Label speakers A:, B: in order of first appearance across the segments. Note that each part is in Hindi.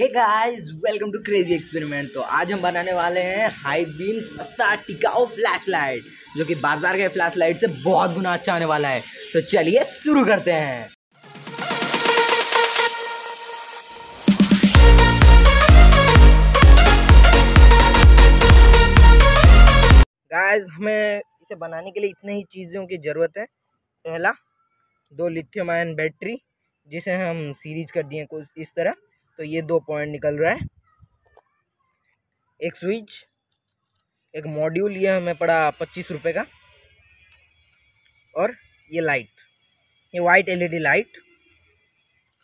A: guys welcome to crazy experiment तो आज हम बनाने वाले हैं हाई बीम सस्ता टिकाऊ फ्लैश लाइट जो कि बाजार के फ्लैश लाइट से बहुत गुना अच्छा आने वाला है तो चलिए शुरू करते हैं गाइस हमें इसे बनाने के लिए इतने ही चीज़ों की ज़रूरत है पहला दो लिथियम आयन बैटरी जिसे हम सीरीज कर दिए कुछ इस तरह तो ये दो पॉइंट निकल रहा है एक स्विच एक मॉड्यूल ये हमें पड़ा पच्चीस रुपये का और ये लाइट ये वाइट एलईडी लाइट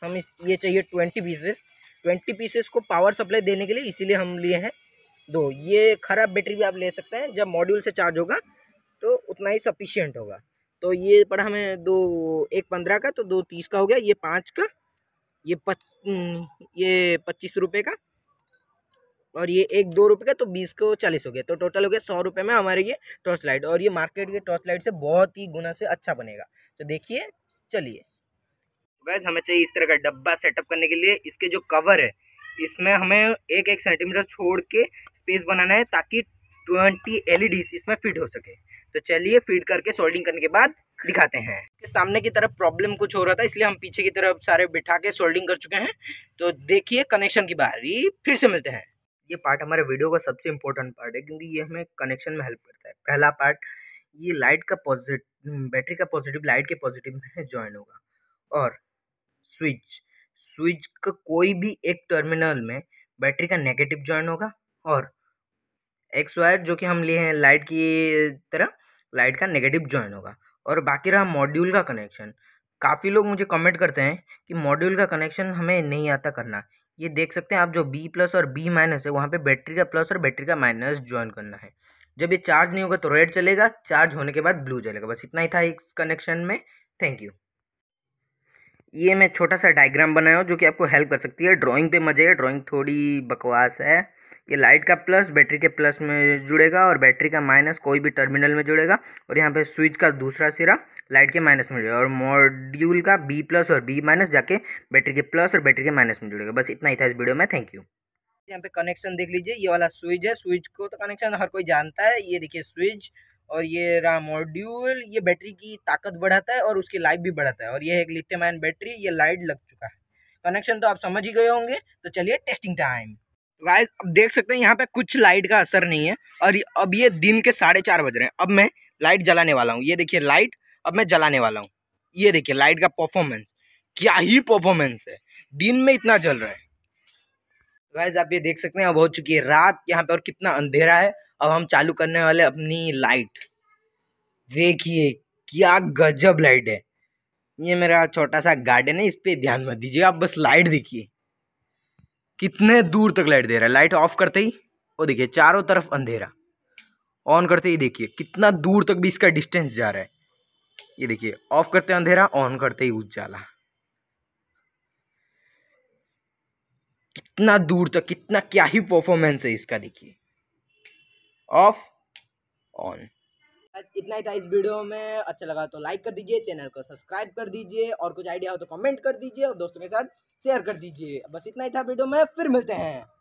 A: हम इस ये चाहिए ट्वेंटी पीसेस ट्वेंटी पीसेस को पावर सप्लाई देने के लिए इसीलिए हम लिए हैं दो ये ख़राब बैटरी भी आप ले सकते हैं जब मॉड्यूल से चार्ज होगा तो उतना ही सफिशियंट होगा तो ये पड़ा हमें दो एक पंद्रह का तो दो तीस का हो गया ये पाँच का ये पच हम्म, ये पच्चीस रुपये का और ये एक दो रुपये का तो बीस को चालीस हो गया तो टोटल हो गया सौ रुपये में हमारे ये टॉर्च लाइट और ये मार्केट के टॉर्च लाइट से बहुत ही गुना से अच्छा बनेगा तो देखिए चलिए गैस हमें चाहिए इस तरह का डब्बा सेटअप करने के लिए इसके जो कवर है इसमें हमें एक एक सेंटीमीटर छोड़ के स्पेस बनाना है ताकि ट्वेंटी एल e इसमें फिट हो सके तो चलिए फिट करके सोल्डिंग करने के बाद दिखाते हैं सामने की तरफ प्रॉब्लम कुछ हो रहा था इसलिए हम पीछे की तरफ सारे बिठा के सोल्डिंग कर चुके हैं तो देखिए कनेक्शन की बारी फिर से मिलते हैं ये पार्ट हमारे वीडियो का सबसे इम्पोर्टेंट पार्ट है क्योंकि ये हमें कनेक्शन में हेल्प करता है पहला पार्ट ये लाइट का पॉजिटिव बैटरी हम्म, का पॉजिटिव लाइट के पॉजिटिव में ज्वाइन होगा और स्विच स्विच का कोई भी एक टर्मिनल में बैटरी का नेगेटिव ज्वाइन होगा और एक्स वायर जो कि हम लिए हैं लाइट की तरह लाइट का नेगेटिव ज्वाइन होगा और बाकी रहा मॉड्यूल का कनेक्शन काफ़ी लोग मुझे कमेंट करते हैं कि मॉड्यूल का कनेक्शन हमें नहीं आता करना ये देख सकते हैं आप जो बी प्लस और बी माइनस है वहाँ पे बैटरी का प्लस और बैटरी का माइनस ज्वाइन करना है जब ये चार्ज नहीं होगा तो रेड चलेगा चार्ज होने के बाद ब्लू चलेगा बस इतना ही था इस कनेक्शन में थैंक यू ये मैं छोटा सा डायग्राम बनाया हूँ जो कि आपको हेल्प कर सकती है ड्राइंग पे मजे है ड्राइंग थोड़ी बकवास है ये लाइट का प्लस बैटरी के प्लस में जुड़ेगा और बैटरी का माइनस कोई भी टर्मिनल में जुड़ेगा और यहाँ पे स्विच का दूसरा सिरा लाइट के माइनस में जुड़ेगा और मॉड्यूल का बी प्लस और बी माइनस जाके बैटरी के प्लस और बैटरी के माइनस में जुड़ेगा बस इतना ही था इस वीडियो में थैंक यू यहाँ पे कनेक्शन देख लीजिए ये वाला स्विच है स्विच को तो कनेक्शन हर कोई जानता है ये देखिए स्विच और ये रहा मॉड्यूल ये बैटरी की ताकत बढ़ाता है और उसकी लाइफ भी बढ़ाता है और ये एक लिथियम आयन बैटरी ये लाइट लग चुका है कनेक्शन तो आप समझ ही गए होंगे तो चलिए टेस्टिंग टाइम तो गाइस अब देख सकते हैं यहाँ पे कुछ लाइट का असर नहीं है और अब ये दिन के साढ़े चार बज रहे हैं अब मैं लाइट जलाने वाला हूँ ये देखिए लाइट अब मैं जलाने वाला हूँ ये देखिए लाइट का परफॉर्मेंस क्या ही परफॉर्मेंस है दिन में इतना जल रहा है गाइज आप ये देख सकते हैं अब हो चुकी है रात यहाँ पर और कितना अंधेरा है अब हम चालू करने वाले अपनी लाइट देखिए क्या गजब लाइट है ये मेरा छोटा सा गार्डन है इस पर ध्यान मत दीजिए आप बस लाइट देखिए कितने दूर तक लाइट दे रहा है लाइट ऑफ करते ही वो देखिए चारों तरफ अंधेरा ऑन करते ही देखिए कितना दूर तक भी इसका डिस्टेंस जा रहा है ये देखिए ऑफ करते अंधेरा ऑन करते ही उजाला कितना दूर तक कितना क्या ही परफॉर्मेंस है इसका देखिए ऑफ ऑन इतना ही था इस वीडियो में अच्छा लगा तो लाइक कर दीजिए चैनल को सब्सक्राइब कर दीजिए और कुछ आइडिया हो तो कमेंट कर दीजिए और दोस्तों के साथ शेयर कर दीजिए बस इतना ही था वीडियो में फिर मिलते हैं